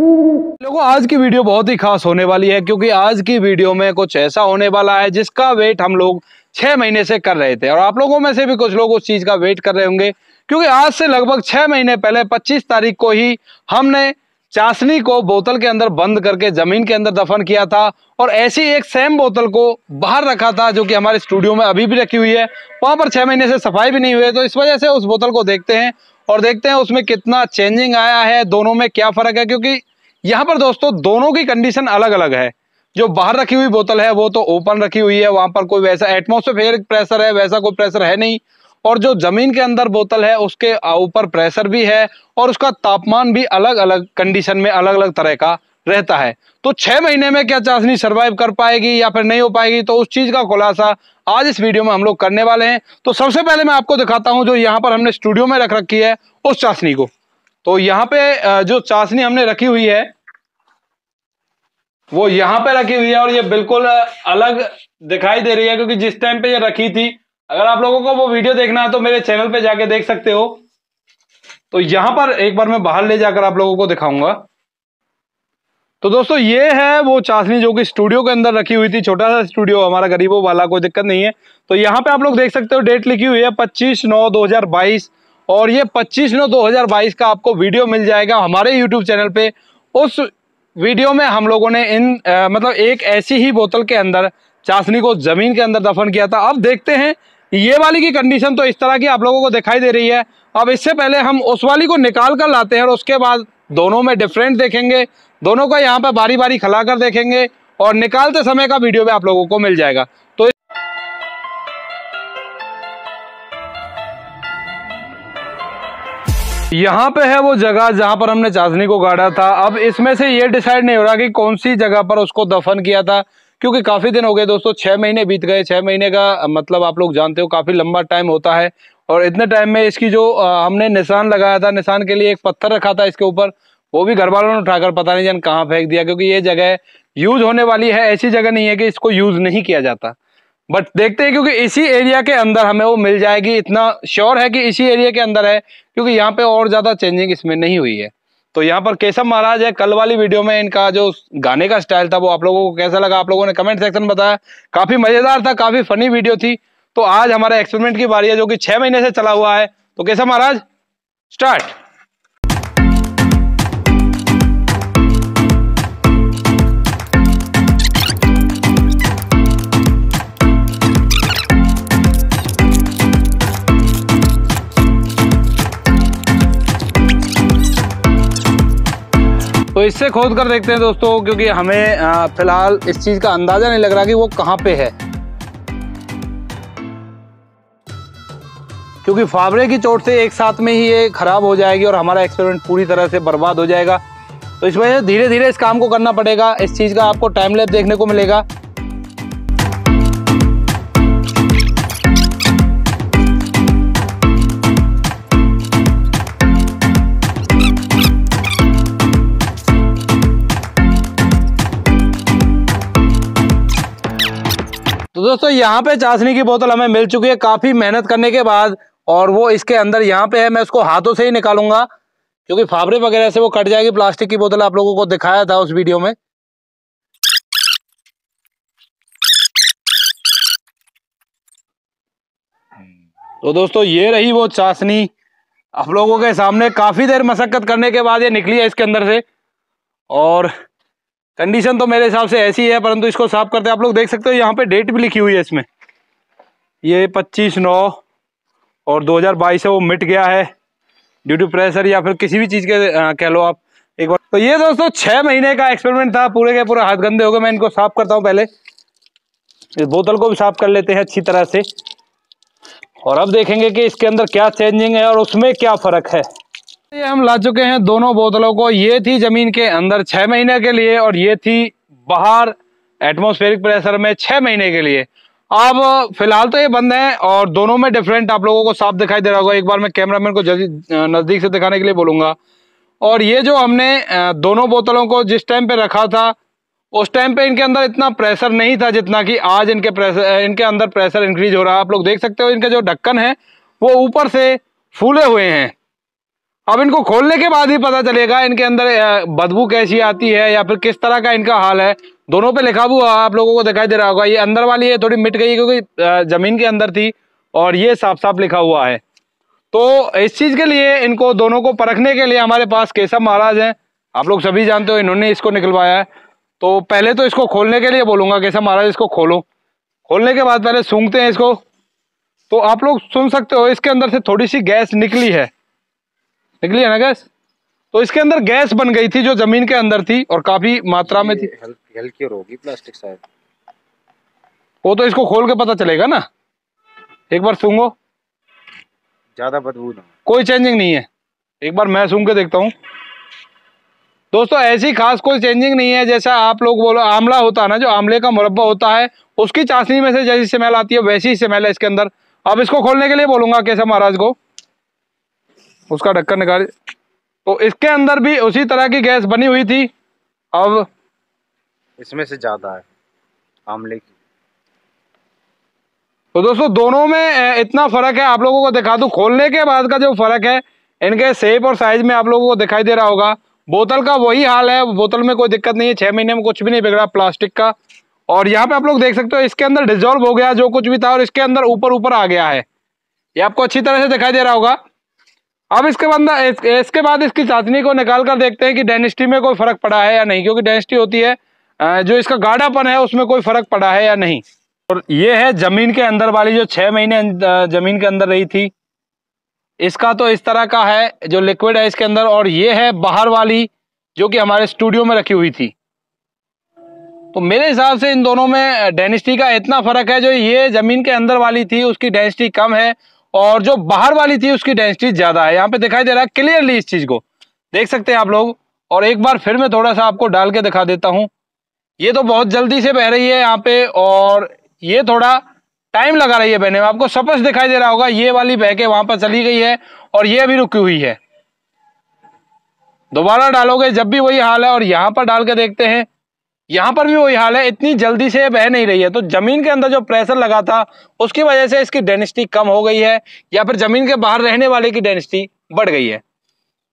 लोगों आज की वीडियो बहुत ही खास होने वाली है क्योंकि आज की वीडियो में कुछ ऐसा होने वाला है जिसका वेट हम लोग छह महीने से कर रहे थे और आप लोगों में से भी कुछ लोग उस चीज़ का वेट कर रहे होंगे क्योंकि आज से लगभग छह महीने पहले 25 तारीख को ही हमने चाशनी को बोतल के अंदर बंद करके जमीन के अंदर दफन किया था और ऐसी एक सेम बोतल को बाहर रखा था जो कि हमारे स्टूडियो में अभी भी रखी हुई है वहां पर छह महीने से सफाई भी नहीं हुई है तो इस वजह से उस बोतल को देखते हैं और देखते हैं उसमें कितना चेंजिंग आया है दोनों में क्या फ़र्क है क्योंकि यहाँ पर दोस्तों दोनों की कंडीशन अलग अलग है जो बाहर रखी हुई बोतल है वो तो ओपन रखी हुई है वहां पर कोई वैसा एटमोसफेयर प्रेशर है वैसा कोई प्रेशर है नहीं और जो ज़मीन के अंदर बोतल है उसके ऊपर प्रेशर भी है और उसका तापमान भी अलग अलग कंडीशन में अलग अलग तरह का रहता है तो छह महीने में क्या चाशनी सर्वाइव कर पाएगी या फिर नहीं हो पाएगी तो उस चीज़ का खुलासा आज इस वीडियो में हम लोग करने वाले हैं तो सबसे पहले मैं आपको दिखाता हूं जो यहाँ पर हमने स्टूडियो में रख रखी है उस चाशनी को तो यहाँ पे जो चाशनी हमने रखी हुई है वो यहाँ पे रखी हुई है और ये बिल्कुल अलग दिखाई दे रही है क्योंकि जिस टाइम पे ये रखी थी अगर आप लोगों को वो वीडियो देखना है तो मेरे चैनल पे जाके देख सकते हो तो यहाँ पर एक बार मैं बाहर ले जाकर आप लोगों को दिखाऊंगा तो दोस्तों ये है वो चाशनी जो कि स्टूडियो के अंदर रखी हुई थी छोटा सा स्टूडियो हमारा गरीबों वाला कोई दिक्कत नहीं है तो यहाँ पे आप लोग देख सकते हो डेट लिखी हुई है पच्चीस नौ बाईस और ये पच्चीस नौ बाईस का आपको वीडियो मिल जाएगा हमारे यूट्यूब चैनल पे उस वीडियो में हम लोगों ने इन आ, मतलब एक ऐसी ही बोतल के अंदर चाशनी को ज़मीन के अंदर दफन किया था अब देखते हैं ये वाली की कंडीशन तो इस तरह की आप लोगों को दिखाई दे रही है अब इससे पहले हम उस वाली को निकाल कर लाते हैं और उसके बाद दोनों में डिफरेंट देखेंगे दोनों को यहाँ पर बारी बारी खला कर देखेंगे और निकालते समय का वीडियो भी आप लोगों को मिल जाएगा तो यहाँ पे है वो जगह जहां पर हमने चांदनी को गाड़ा था अब इसमें से ये डिसाइड नहीं हो रहा कि कौन सी जगह पर उसको दफन किया था क्योंकि काफ़ी दिन हो गए दोस्तों छह महीने बीत गए छह महीने का मतलब आप लोग जानते हो काफ़ी लंबा टाइम होता है और इतने टाइम में इसकी जो हमने निशान लगाया था निशान के लिए एक पत्थर रखा था इसके ऊपर वो भी घर वालों ने उठाकर पता नहीं जान कहाँ फेंक दिया क्योंकि ये जगह यूज होने वाली है ऐसी जगह नहीं है कि इसको यूज नहीं किया जाता बट देखते हैं क्योंकि इसी एरिया के अंदर हमें वो मिल जाएगी इतना श्योर है कि इसी एरिया के अंदर है क्योंकि यहाँ पे और ज़्यादा चेंजिंग इसमें नहीं हुई है तो यहाँ पर केशव महाराज है कल वाली वीडियो में इनका जो गाने का स्टाइल था वो आप लोगों को कैसा लगा आप लोगों ने कमेंट सेक्शन में बताया काफ़ी मज़ेदार था काफ़ी फनी वीडियो थी तो आज हमारा एक्सपेरिमेंट की बारी है जो कि छह महीने से चला हुआ है तो केशव महाराज स्टार्ट तो इससे खोद कर देखते हैं दोस्तों क्योंकि हमें फिलहाल इस चीज़ का अंदाज़ा नहीं लग रहा कि वो कहाँ पे है क्योंकि फावड़े की चोट से एक साथ में ही ये ख़राब हो जाएगी और हमारा एक्सपेरिमेंट पूरी तरह से बर्बाद हो जाएगा तो इस वजह से धीरे धीरे इस काम को करना पड़ेगा इस चीज़ का आपको टाइम लेप देखने को मिलेगा दोस्तों यहाँ पे चाशनी की बोतल हमें मिल चुकी है काफी मेहनत करने के बाद और वो इसके अंदर यहाँ पे है मैं उसको हाथों से ही निकालूंगा क्योंकि फावड़े वगैरह से वो कट जाएगी प्लास्टिक की बोतल आप लोगों को दिखाया था उस वीडियो में तो दोस्तों ये रही वो चाशनी आप लोगों के सामने काफी देर मशक्कत करने के बाद ये निकली है इसके अंदर से और कंडीशन तो मेरे हिसाब से ऐसी है परंतु इसको साफ करते आप लोग देख सकते हो यहाँ पे डेट भी लिखी हुई है इसमें ये 25 नौ और 2022 से वो मिट गया है ड्यू टू प्रेशर या फिर किसी भी चीज़ के कह लो आप एक बार तो ये दोस्तों छः महीने का एक्सपेरिमेंट था पूरे के पूरे हाथ गंदे हो गए मैं इनको साफ करता हूँ पहले इस बोतल को भी साफ कर लेते हैं अच्छी तरह से और अब देखेंगे कि इसके अंदर क्या चेंजिंग है और उसमें क्या फ़र्क है ये हम ला चुके हैं दोनों बोतलों को ये थी जमीन के अंदर छह महीने के लिए और ये थी बाहर एटमोस्फेरिक प्रेशर में छह महीने के लिए अब फिलहाल तो ये बंद है और दोनों में डिफरेंट आप लोगों को साफ दिखाई दे रहा होगा एक बार मैं कैमरामैन को जल्दी नज़दीक से दिखाने के लिए बोलूंगा और ये जो हमने दोनों बोतलों को जिस टाइम पे रखा था उस टाइम पे इनके अंदर इतना प्रेशर नहीं था जितना कि आज इनके प्रेशर इनके अंदर प्रेशर इंक्रीज हो रहा है आप लोग देख सकते हो इनके जो ढक्कन है वो ऊपर से फूले हुए हैं अब इनको खोलने के बाद ही पता चलेगा इनके अंदर बदबू कैसी आती है या फिर किस तरह का इनका हाल है दोनों पे लिखा हुआ आप लोगों को दिखाई दे रहा होगा ये अंदर वाली है थोड़ी मिट गई क्योंकि ज़मीन के अंदर थी और ये साफ साफ लिखा हुआ है तो इस चीज़ के लिए इनको दोनों को परखने के लिए हमारे पास केशव महाराज हैं आप लोग सभी जानते हो इन्होंने इसको निकलवाया है तो पहले तो इसको खोलने के लिए बोलूँगा केशव महाराज इसको खोलो खोलने के बाद पहले सूंघते हैं इसको तो आप लोग सुन सकते हो इसके अंदर से थोड़ी सी गैस निकली है निकली है ना गैस तो इसके अंदर गैस बन गई थी जो जमीन के अंदर थी और काफी मात्रा में थी हल्की होगी प्लास्टिक शायद वो तो इसको खोल के पता चलेगा ना एक बार सूंघो ज्यादा बदबू ना कोई चेंजिंग नहीं है एक बार मैं सूंघ के देखता हूँ दोस्तों ऐसी खास कोई चेंजिंग नहीं है जैसा आप लोग बोलो आमला होता है ना जो आमले का मुरब्बा होता है उसकी चाशनी में से जैसी स्मेल आती है वैसी स्मेल है इसके अंदर अब इसको खोलने के लिए बोलूंगा कैसे महाराज को उसका ढक्कन निकाल तो इसके अंदर भी उसी तरह की गैस बनी हुई थी अब इसमें से ज़्यादा है आमले की तो दोस्तों दोनों में इतना फ़र्क है आप लोगों को दिखा दू खोलने के बाद का जो फ़र्क है इनके सेप और साइज में आप लोगों को दिखाई दे रहा होगा बोतल का वही हाल है बोतल में कोई दिक्कत नहीं है छह महीने में कुछ भी नहीं बिगड़ा प्लास्टिक का और यहाँ पे आप लोग देख सकते हो इसके अंदर डिजोल्व हो गया जो कुछ भी था और इसके अंदर ऊपर ऊपर आ गया है ये आपको अच्छी तरह से दिखाई दे रहा होगा अब इसके बाद इसके बाद इसकी चाचनी को निकाल कर देखते हैं कि डेनिस्टी में कोई फ़र्क पड़ा है या नहीं क्योंकि डेनिस्टी होती है जो इसका गाढ़ापन है उसमें कोई फ़र्क पड़ा है या नहीं और ये है ज़मीन के अंदर वाली जो छह महीने अं, ज़मीन के अंदर रही थी इसका तो इस तरह का है जो लिक्विड है इसके अंदर और ये है बाहर वाली जो कि हमारे स्टूडियो में रखी हुई थी तो मेरे हिसाब से इन दोनों में डेनिस्टी का इतना फ़र्क है जो ये ज़मीन के अंदर वाली थी उसकी डेनिस्टी कम है और जो बाहर वाली थी उसकी डेंसिटी ज्यादा है यहाँ पे दिखाई दे रहा है क्लियरली इस चीज को देख सकते हैं आप लोग और एक बार फिर मैं थोड़ा सा आपको डाल के दिखा देता हूँ ये तो बहुत जल्दी से बह रही है यहाँ पे और ये थोड़ा टाइम लगा रही है बहने में आपको सपष्ट दिखाई दे रहा होगा ये वाली बह के वहां पर चली गई है और ये अभी रुकी हुई है दोबारा डालोगे जब भी वही हाल है और यहाँ पर डाल के देखते हैं यहाँ पर भी वही हाल है इतनी जल्दी से बह नहीं रही है तो ज़मीन के अंदर जो प्रेशर लगा था उसकी वजह से इसकी डेंसिटी कम हो गई है या फिर ज़मीन के बाहर रहने वाले की डेंसिटी बढ़ गई है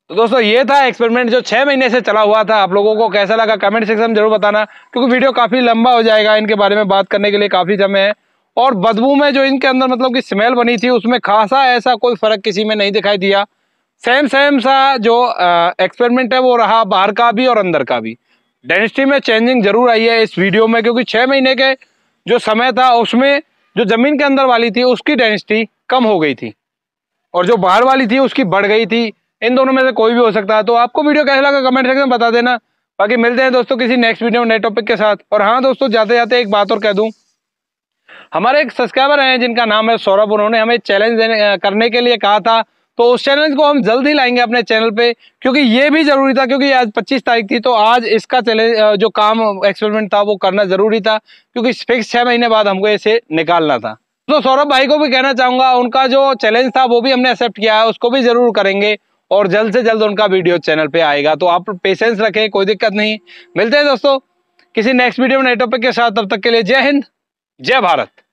तो दोस्तों ये था एक्सपेरिमेंट जो छह महीने से चला हुआ था आप लोगों को कैसा लगा कमेंट सेक्शन में जरूर बताना क्योंकि वीडियो काफ़ी लंबा हो जाएगा इनके बारे में बात करने के लिए काफ़ी समय है और बदबू में जो इनके अंदर मतलब की स्मेल बनी थी उसमें खासा ऐसा कोई फ़र्क किसी में नहीं दिखाई दिया सेम सेम सा जो एक्सपेरिमेंट है वो रहा बाहर का भी और अंदर का भी डेंसिटी में चेंजिंग जरूर आई है इस वीडियो में क्योंकि छः महीने के जो समय था उसमें जो ज़मीन के अंदर वाली थी उसकी डेंसिटी कम हो गई थी और जो बाहर वाली थी उसकी बढ़ गई थी इन दोनों में से कोई भी हो सकता है तो आपको वीडियो कैसा लगा कमेंट सेक्शन में बता देना बाकी मिलते हैं दोस्तों किसी नेक्स्ट वीडियो में नए टॉपिक के साथ और हाँ दोस्तों जाते जाते एक बात और कह दूँ हमारे एक सब्सक्राइबर हैं जिनका नाम है सौरभ उन्होंने हमें चैलेंज करने के लिए कहा था तो उस चैलेंज को हम जल्द ही लाएंगे अपने चैनल पे क्योंकि ये भी जरूरी था क्योंकि आज 25 तारीख थी तो आज इसका चैलेंज जो काम एक्सपेरिमेंट था वो करना जरूरी था क्योंकि फिक्स छह महीने बाद हमको इसे निकालना था तो सौरभ भाई को भी कहना चाहूंगा उनका जो चैलेंज था वो भी हमने एक्सेप्ट किया है उसको भी जरूर करेंगे और जल्द से जल्द उनका वीडियो चैनल पे आएगा तो आप पेशेंस रखें कोई दिक्कत नहीं मिलते हैं दोस्तों किसी नेक्स्ट वीडियो में नए टॉपिक के साथ तब तक के लिए जय हिंद जय भारत